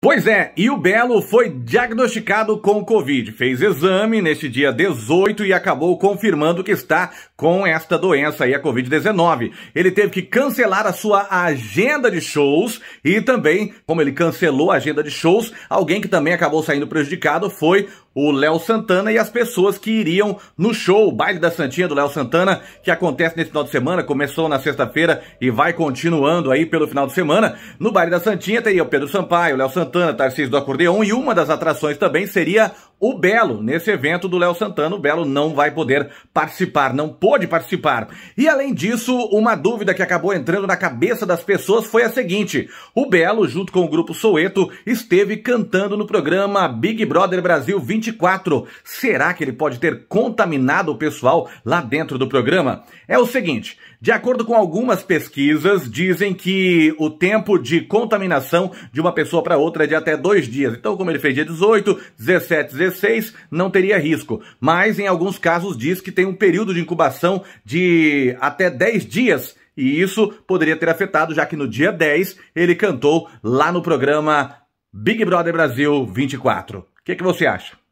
Pois é, e o Belo foi diagnosticado com Covid. Fez exame neste dia 18 e acabou confirmando que está com esta doença aí, a Covid-19. Ele teve que cancelar a sua agenda de shows e também, como ele cancelou a agenda de shows, alguém que também acabou saindo prejudicado foi o Léo Santana e as pessoas que iriam no show, o baile da Santinha do Léo Santana, que acontece nesse final de semana, começou na sexta-feira e vai continuando aí pelo final de semana. No baile da Santinha teria o Pedro Sampaio, Léo Santana, Tarcísio do Acordeon e uma das atrações também seria o Belo, nesse evento do Léo Santana, o Belo não vai poder participar, não pôde participar. E além disso, uma dúvida que acabou entrando na cabeça das pessoas foi a seguinte: o Belo, junto com o grupo Soeto, esteve cantando no programa Big Brother Brasil 24. Será que ele pode ter contaminado o pessoal lá dentro do programa? É o seguinte: de acordo com algumas pesquisas, dizem que o tempo de contaminação de uma pessoa para outra é de até dois dias. Então, como ele fez dia 18, 17, não teria risco, mas em alguns casos diz que tem um período de incubação de até 10 dias e isso poderia ter afetado, já que no dia 10 ele cantou lá no programa Big Brother Brasil 24. O que, que você acha?